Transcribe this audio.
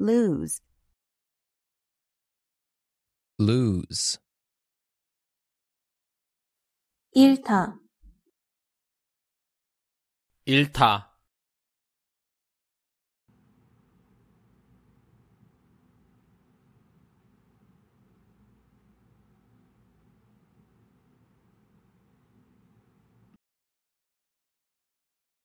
lose lose 일타 일타